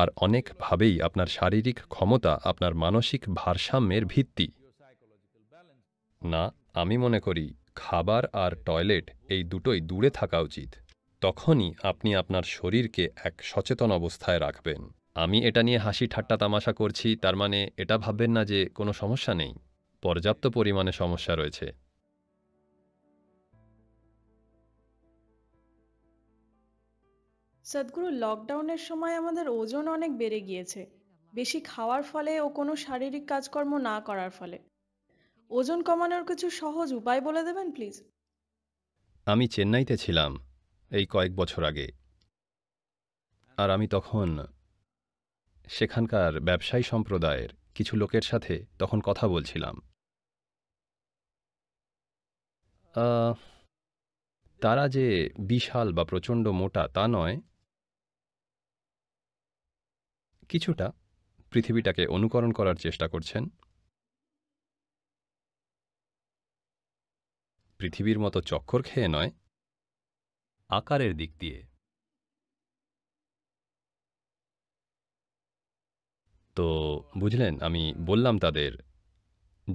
আর অনেকভাবেই আপনার শারীরিক ক্ষমতা আপনার মানসিক ভারসাম্যের ভিত্তি না আমি মনে করি খাবার আর টয়লেট এই দুটোই দূরে থাকা উচিত তখনই আপনি আপনার শরীরকে এক সচেতন অবস্থায় রাখবেন আমি এটা নিয়ে হাসি ঠাট্টা তামাশা করছি তার মানে এটা ভাববেন না যে কোনো সমস্যা নেই পর্যাপ্ত পরিমাণে সমস্যা রয়েছে সদ্গুরু লকডাউনের সময় আমাদের ওজন অনেক বেড়ে গিয়েছে বেশি খাওয়ার ফলে ও কোনো শারীরিক কাজকর্ম না করার ফলে ওজন কমানোর কিছু সহজ উপায় বলে দেবেন প্লিজ আমি চেন্নাইতে ছিলাম এই কয়েক বছর আগে আর আমি তখন সেখানকার ব্যবসায়ী সম্প্রদায়ের কিছু লোকের সাথে তখন কথা বলছিলাম তারা যে বিশাল বা প্রচণ্ড মোটা তা নয় কিছুটা পৃথিবীটাকে অনুকরণ করার চেষ্টা করছেন পৃথিবীর মতো চক্কর খেয়ে নয় আকারের দিক দিয়ে তো বুঝলেন আমি বললাম তাদের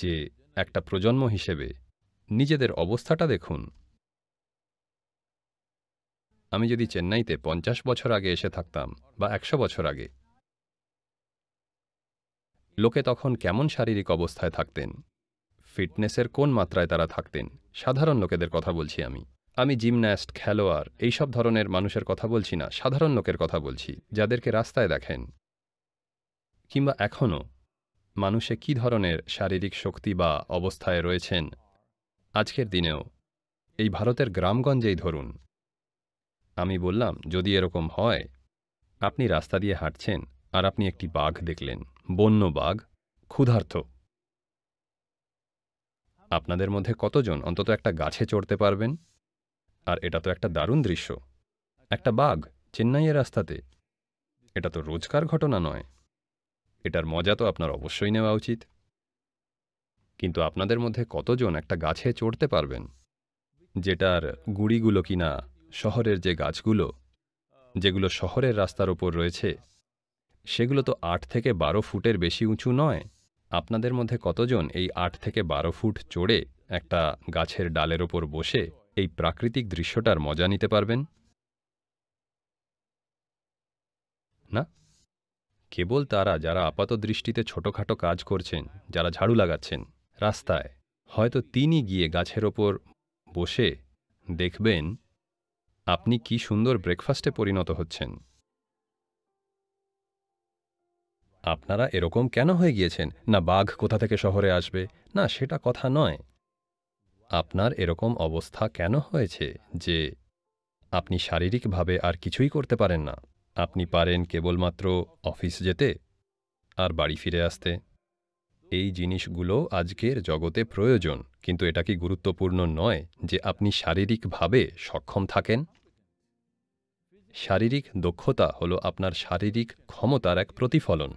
যে একটা প্রজন্ম হিসেবে নিজেদের অবস্থাটা দেখুন আমি যদি চেন্নাইতে পঞ্চাশ বছর আগে এসে থাকতাম বা একশো বছর আগে লোকে তখন কেমন শারীরিক অবস্থায় থাকতেন ফিটনেসের কোন মাত্রায় তারা থাকতেন সাধারণ লোকেদের কথা বলছি আমি আমি জিমন্যাস্ট খেলোয়াড় এইসব ধরনের মানুষের কথা বলছি না সাধারণ লোকের কথা বলছি যাদেরকে রাস্তায় দেখেন কিংবা এখনও মানুষে কি ধরনের শারীরিক শক্তি বা অবস্থায় রয়েছেন আজকের দিনেও এই ভারতের গ্রামগঞ্জেই ধরুন আমি বললাম যদি এরকম হয় আপনি রাস্তা দিয়ে হাঁটছেন আর আপনি একটি বাঘ দেখলেন বন্য বাঘ ক্ষুধার্থ আপনাদের মধ্যে কতজন অন্তত একটা গাছে চড়তে পারবেন আর এটা তো একটা দারুণ দৃশ্য একটা বাঘ চেন্নাইয়ের রাস্তাতে এটা তো রোজকার ঘটনা নয় এটার মজা তো আপনার অবশ্যই নেওয়া উচিত কিন্তু আপনাদের মধ্যে কতজন একটা গাছে চড়তে পারবেন যেটার গুড়িগুলো কিনা শহরের যে গাছগুলো যেগুলো শহরের রাস্তার ওপর রয়েছে সেগুলো তো আট থেকে বারো ফুটের বেশি উঁচু নয় আপনাদের মধ্যে কতজন এই আট থেকে বারো ফুট চড়ে একটা গাছের ডালের ওপর বসে এই প্রাকৃতিক দৃশ্যটার মজা নিতে পারবেন না কেবল তারা যারা আপাত দৃষ্টিতে ছোটখাটো কাজ করছেন যারা ঝাড়ু লাগাচ্ছেন রাস্তায় হয়তো তিনি গিয়ে গাছের ওপর বসে দেখবেন আপনি কি সুন্দর ব্রেকফাস্টে পরিণত হচ্ছেন আপনারা এরকম কেন হয়ে গিয়েছেন না বাঘ কোথা থেকে শহরে আসবে না সেটা কথা নয় আপনার এরকম অবস্থা কেন হয়েছে যে আপনি শারীরিকভাবে আর কিছুই করতে পারেন না আপনি পারেন কেবলমাত্র অফিস যেতে আর বাড়ি ফিরে আসতে এই জিনিসগুলো আজকের জগতে প্রয়োজন কিন্তু এটা কি গুরুত্বপূর্ণ নয় যে আপনি শারীরিকভাবে সক্ষম থাকেন শারীরিক দক্ষতা হল আপনার শারীরিক ক্ষমতার এক প্রতিফলন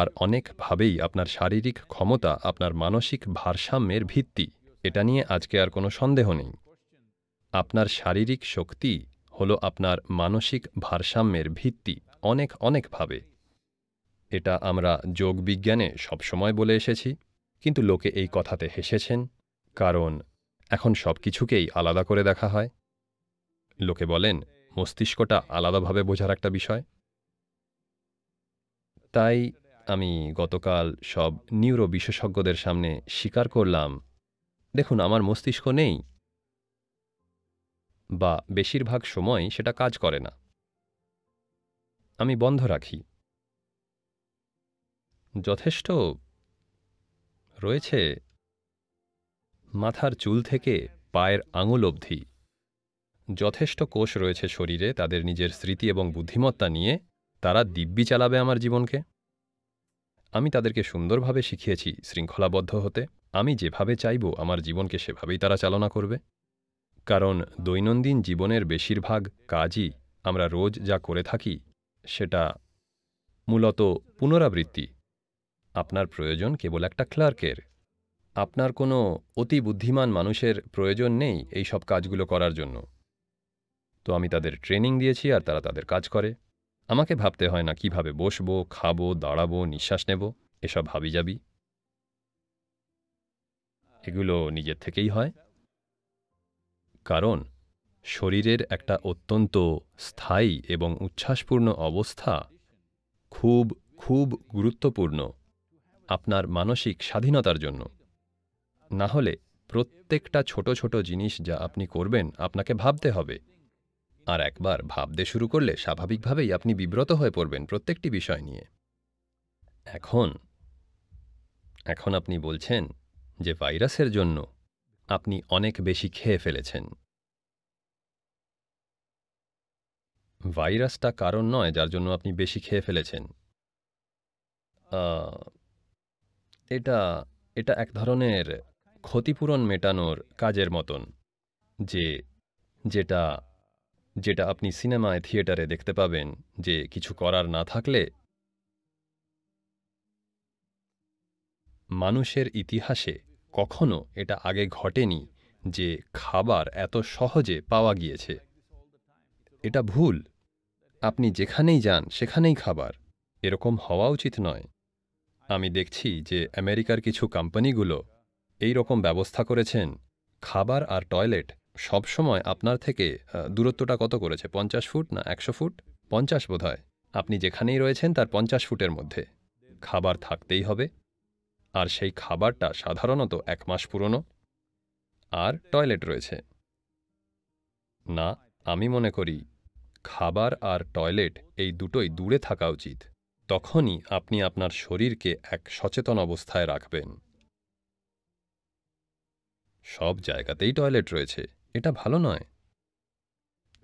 আর অনেকভাবেই আপনার শারীরিক ক্ষমতা আপনার মানসিক ভারসাম্যের ভিত্তি এটা নিয়ে আজকে আর কোনো সন্দেহ নেই আপনার শারীরিক শক্তি হল আপনার মানসিক ভারসাম্যের ভিত্তি অনেক অনেকভাবে এটা আমরা যোগবিজ্ঞানে সবসময় বলে এসেছি কিন্তু লোকে এই কথাতে হেসেছেন কারণ এখন সব কিছুকেই আলাদা করে দেখা হয় লোকে বলেন মস্তিষ্কটা আলাদাভাবে বোঝার একটা বিষয় তাই আমি গতকাল সব নিউরো বিশেষজ্ঞদের সামনে স্বীকার করলাম দেখুন আমার মস্তিষ্ক নেই বা বেশিরভাগ সময় সেটা কাজ করে না আমি বন্ধ রাখি যথেষ্ট রয়েছে মাথার চুল থেকে পায়ের আঙুল অবধি যথেষ্ট কোষ রয়েছে শরীরে তাদের নিজের স্মৃতি এবং বুদ্ধিমত্তা নিয়ে তারা দিব্যি চালাবে আমার জীবনকে আমি তাদেরকে সুন্দরভাবে শিখিয়েছি শৃঙ্খলাবদ্ধ হতে আমি যেভাবে চাইব আমার জীবনকে সেভাবেই তারা চালনা করবে কারণ দৈনন্দিন জীবনের বেশিরভাগ কাজই আমরা রোজ যা করে থাকি সেটা মূলত পুনরাবৃত্তি আপনার প্রয়োজন কেবল একটা ক্লার্কের আপনার কোনো অতি বুদ্ধিমান মানুষের প্রয়োজন নেই এই সব কাজগুলো করার জন্য তো আমি তাদের ট্রেনিং দিয়েছি আর তারা তাদের কাজ করে আমাকে ভাবতে হয় না কিভাবে বসব খাব দাঁড়াব নিঃশ্বাস নেব এসব ভাবি যাবি এগুলো নিজের থেকেই হয় কারণ শরীরের একটা অত্যন্ত স্থায়ী এবং উচ্ছ্বাসপূর্ণ অবস্থা খুব খুব গুরুত্বপূর্ণ আপনার মানসিক স্বাধীনতার জন্য না হলে প্রত্যেকটা ছোট ছোট জিনিস যা আপনি করবেন আপনাকে ভাবতে হবে আর একবার ভাবতে শুরু করলে স্বাভাবিকভাবেই আপনি বিব্রত হয়ে পড়বেন প্রত্যেকটি বিষয় নিয়ে এখন এখন আপনি বলছেন যে ভাইরাসের জন্য আপনি অনেক বেশি খেয়ে ফেলেছেন ভাইরাসটা কারণ নয় যার জন্য আপনি বেশি খেয়ে ফেলেছেন এটা এটা এক ধরনের ক্ষতিপূরণ মেটানোর কাজের মতন যে যেটা যেটা আপনি সিনেমায় থিয়েটারে দেখতে পাবেন যে কিছু করার না থাকলে মানুষের ইতিহাসে কখনো এটা আগে ঘটেনি যে খাবার এত সহজে পাওয়া গিয়েছে এটা ভুল আপনি যেখানেই যান সেখানেই খাবার এরকম হওয়া উচিত নয় আমি দেখছি যে আমেরিকার কিছু কোম্পানিগুলো এই রকম ব্যবস্থা করেছেন খাবার আর টয়লেট সবসময় আপনার থেকে দূরত্বটা কত করেছে পঞ্চাশ ফুট না একশো ফুট পঞ্চাশ বোধ হয় আপনি যেখানেই রয়েছেন তার পঞ্চাশ ফুটের মধ্যে খাবার থাকতেই হবে আর সেই খাবারটা সাধারণত এক মাস পুরনো আর টয়লেট রয়েছে না আমি মনে করি খাবার আর টয়লেট এই দুটোই দূরে থাকা উচিত তখনই আপনি আপনার শরীরকে এক সচেতন অবস্থায় রাখবেন সব জায়গাতেই টয়লেট রয়েছে এটা ভালো নয়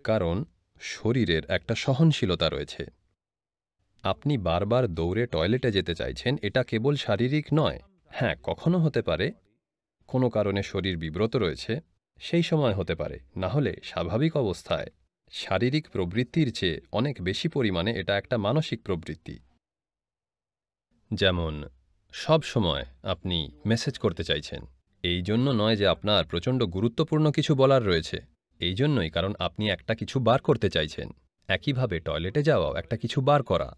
কারণ শরীরের একটা সহনশীলতা রয়েছে আপনি বারবার দৌড়ে টয়লেটে যেতে চাইছেন এটা কেবল শারীরিক নয় হ্যাঁ কখনো হতে পারে কোনো কারণে শরীর বিব্রত রয়েছে সেই সময় হতে পারে না হলে স্বাভাবিক অবস্থায় শারীরিক প্রবৃত্তির চেয়ে অনেক বেশি পরিমাণে এটা একটা মানসিক প্রবৃত্তি যেমন সব সময় আপনি মেসেজ করতে চাইছেন এই জন্য নয় যে আপনার প্রচণ্ড গুরুত্বপূর্ণ কিছু বলার রয়েছে এই জন্যই কারণ আপনি একটা কিছু বার করতে চাইছেন একইভাবে টয়লেটে যাওয়াও একটা কিছু বার করা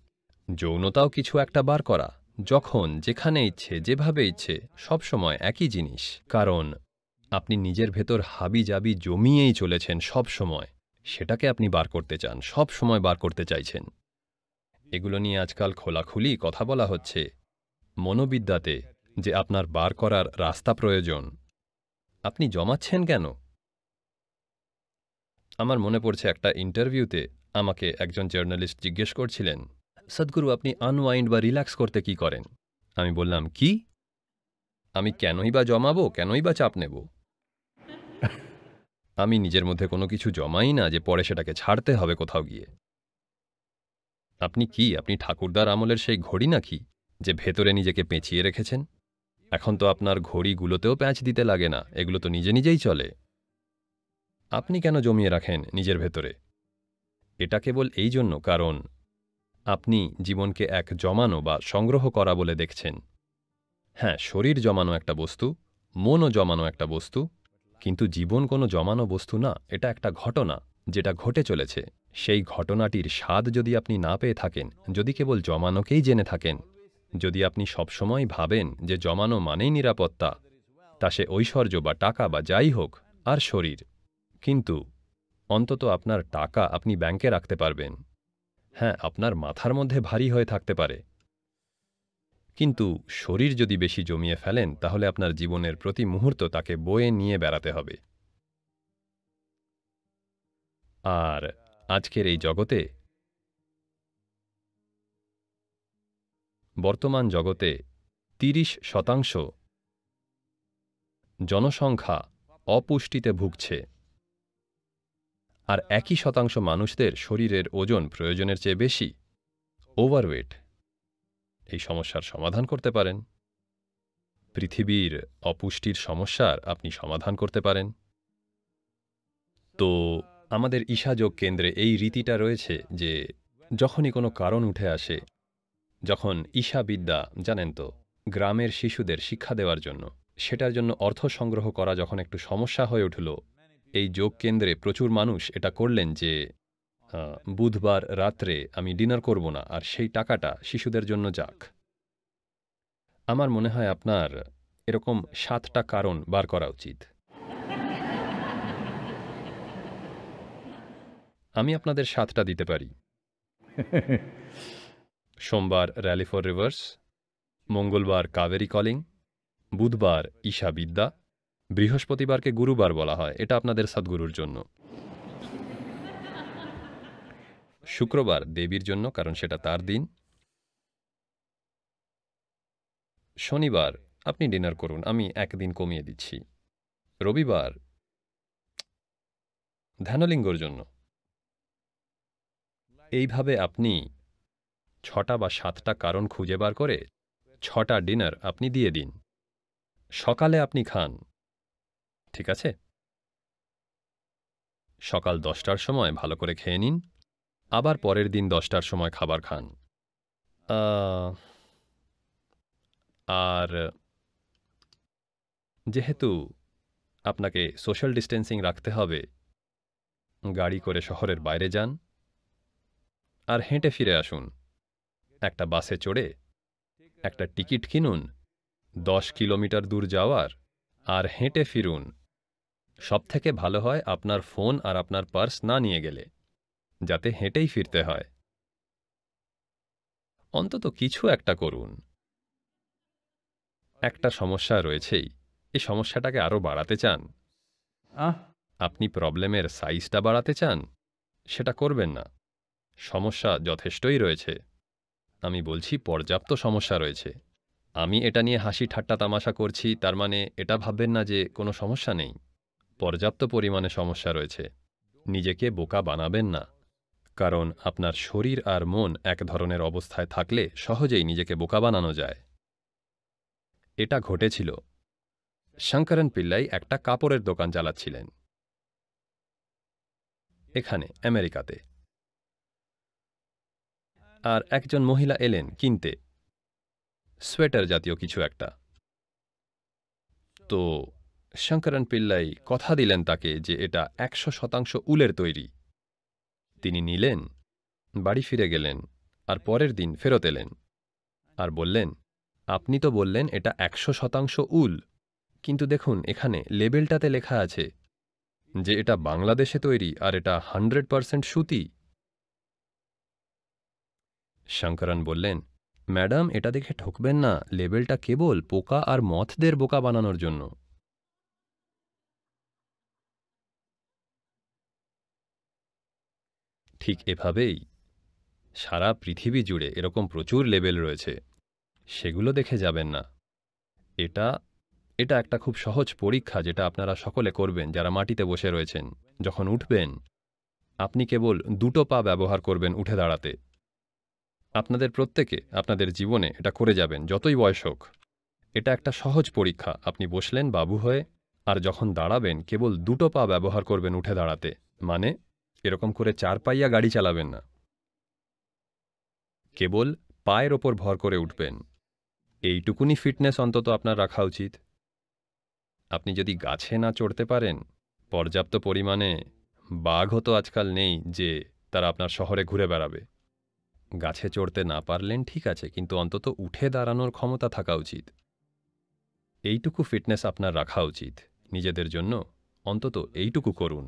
যৌনতাও কিছু একটা বার করা যখন যেখানে ইচ্ছে যেভাবে ইচ্ছে সবসময় একই জিনিস কারণ আপনি নিজের ভেতর হাবি জাবি জমিয়েই চলেছেন সব সময় সেটাকে আপনি বার করতে চান সব সময় বার করতে চাইছেন এগুলো নিয়ে আজকাল খোলাখুলি কথা বলা হচ্ছে মনোবিদ্যাতে যে আপনার বার করার রাস্তা প্রয়োজন আপনি জমাচ্ছেন কেন আমার মনে পড়ছে একটা ইন্টারভিউতে আমাকে একজন জার্নালিস্ট জিজ্ঞেস করছিলেন সদ্গুরু আপনি আনওয়াইন্ড বা রিল্যাক্স করতে কি করেন আমি বললাম কি আমি কেনই বা জমাবো কেনই বা চাপ নেব আমি নিজের মধ্যে কোনো কিছু জমাই না যে পরে সেটাকে ছাড়তে হবে কোথাও গিয়ে আপনি কি আপনি ঠাকুরদার আমলের সেই ঘড়ি নাকি যে ভেতরে নিজেকে পেঁচিয়ে রেখেছেন এখন তো আপনার ঘড়িগুলোতেও প্যাঁচ দিতে লাগে না এগুলো তো নিজে নিজেই চলে আপনি কেন জমিয়ে রাখেন নিজের ভেতরে এটা কেবল এই জন্য কারণ আপনি জীবনকে এক জমানো বা সংগ্রহ করা বলে দেখছেন হ্যাঁ শরীর জমানো একটা বস্তু মনও জমানো একটা বস্তু কিন্তু জীবন কোনো জমানো বস্তু না এটা একটা ঘটনা যেটা ঘটে চলেছে সেই ঘটনাটির স্বাদ যদি আপনি না পেয়ে থাকেন যদি কেবল জমানোকেই জেনে থাকেন যদি আপনি সবসময় ভাবেন যে জমানো মানেই নিরাপত্তা তা সে ঐশ্বর্য বা টাকা বা যাই হোক আর শরীর কিন্তু অন্তত আপনার টাকা আপনি ব্যাংকে রাখতে পারবেন হ্যাঁ আপনার মাথার মধ্যে ভারী হয়ে থাকতে পারে কিন্তু শরীর যদি বেশি জমিয়ে ফেলেন তাহলে আপনার জীবনের প্রতি মুহূর্ত তাকে বয়ে নিয়ে বেড়াতে হবে আর আজকের এই জগতে বর্তমান জগতে তিরিশ শতাংশ জনসংখ্যা অপুষ্টিতে ভুগছে আর একই শতাংশ মানুষদের শরীরের ওজন প্রয়োজনের চেয়ে বেশি ওভারওয়েট এই সমস্যার সমাধান করতে পারেন পৃথিবীর অপুষ্টির সমস্যার আপনি সমাধান করতে পারেন তো আমাদের ঈশাযোগ কেন্দ্রে এই রীতিটা রয়েছে যে যখনই কোনো কারণ উঠে আসে যখন ঈশা বিদ্যা জানেন তো গ্রামের শিশুদের শিক্ষা দেওয়ার জন্য সেটার জন্য অর্থ সংগ্রহ করা যখন একটু সমস্যা হয়ে উঠল এই যোগ কেন্দ্রে প্রচুর মানুষ এটা করলেন যে বুধবার রাত্রে আমি ডিনার করব না আর সেই টাকাটা শিশুদের জন্য যাক আমার মনে হয় আপনার এরকম সাতটা কারণ বার করা উচিত আমি আপনাদের সাতটা দিতে পারি সোমবার র্যালি ফর রিভার্স মঙ্গলবার কাবেরি কলিং বুধবার ঈশা বিদ্যা বৃহস্পতিবারকে গুরুবার বলা হয় এটা আপনাদের সাদগুরুর জন্য শুক্রবার দেবীর জন্য কারণ সেটা তার দিন শনিবার আপনি ডিনার করুন আমি একদিন কমিয়ে দিচ্ছি রবিবার ধ্যানলিঙ্গর জন্য এইভাবে আপনি ছটা বা সাতটা কারণ খুঁজে বার করে ছটা ডিনার আপনি দিয়ে দিন সকালে আপনি খান ঠিক আছে সকাল দশটার সময় ভালো করে খেয়ে নিন আবার পরের দিন দশটার সময় খাবার খান আর যেহেতু আপনাকে সোশ্যাল ডিস্টেন্সিং রাখতে হবে গাড়ি করে শহরের বাইরে যান আর হেঁটে ফিরে আসুন একটা বাসে চড়ে একটা টিকিট কিনুন দশ কিলোমিটার দূর যাওয়ার আর হেঁটে ফিরুন সবথেকে ভালো হয় আপনার ফোন আর আপনার পার্স না নিয়ে গেলে যাতে হেঁটেই ফিরতে হয় অন্তত কিছু একটা করুন একটা সমস্যা রয়েছেই এ সমস্যাটাকে আরও বাড়াতে চান আপনি প্রবলেমের সাইজটা বাড়াতে চান সেটা করবেন না সমস্যা যথেষ্টই রয়েছে আমি বলছি পর্যাপ্ত সমস্যা রয়েছে আমি এটা নিয়ে হাসি ঠাট্টা তামাশা করছি তার মানে এটা ভাববেন না যে কোনো সমস্যা নেই পর্যাপ্ত পরিমাণে সমস্যা রয়েছে নিজেকে বোকা বানাবেন না কারণ আপনার শরীর আর মন এক ধরনের অবস্থায় থাকলে সহজেই নিজেকে বোকা বানানো যায় এটা ঘটেছিল শঙ্করন পিল্লাই একটা কাপড়ের দোকান চালাচ্ছিলেন এখানে আমেরিকাতে আর একজন মহিলা এলেন কিনতে সোয়েটার জাতীয় কিছু একটা তো শঙ্করন পিল্লাই কথা দিলেন তাকে যে এটা একশো শতাংশ উলের তৈরি তিনি নিলেন বাড়ি ফিরে গেলেন আর পরের দিন ফেরত এলেন আর বললেন আপনি তো বললেন এটা একশো শতাংশ উল কিন্তু দেখুন এখানে লেবেলটাতে লেখা আছে যে এটা বাংলাদেশে তৈরি আর এটা হান্ড্রেড পারসেন্ট সুতি শঙ্করন বললেন ম্যাডাম এটা দেখে ঠকবেন না লেবেলটা কেবল পোকা আর মথদের বোকা বানানোর জন্য ঠিক এভাবেই সারা পৃথিবী জুড়ে এরকম প্রচুর লেবেল রয়েছে সেগুলো দেখে যাবেন না এটা এটা একটা খুব সহজ পরীক্ষা যেটা আপনারা সকলে করবেন যারা মাটিতে বসে রয়েছেন যখন উঠবেন আপনি কেবল দুটো পা ব্যবহার করবেন উঠে দাঁড়াতে আপনাদের প্রত্যেকে আপনাদের জীবনে এটা করে যাবেন যতই বয়স হোক এটা একটা সহজ পরীক্ষা আপনি বসলেন বাবু হয়ে আর যখন দাঁড়াবেন কেবল দুটো পা ব্যবহার করবেন উঠে দাঁড়াতে মানে এরকম করে চার পাইয়া গাড়ি চালাবেন না কেবল পায়ের ওপর ভর করে উঠবেন এইটুকুনি ফিটনেস অন্তত আপনার রাখা উচিত আপনি যদি গাছে না চড়তে পারেন পর্যাপ্ত পরিমাণে বাঘও তো আজকাল নেই যে তারা আপনার শহরে ঘুরে বেড়াবে গাছে চড়তে না পারলেন ঠিক আছে কিন্তু অন্তত উঠে দাঁড়ানোর ক্ষমতা থাকা উচিত এইটুকু ফিটনেস আপনার রাখা উচিত নিজেদের জন্য অন্তত এইটুকু করুন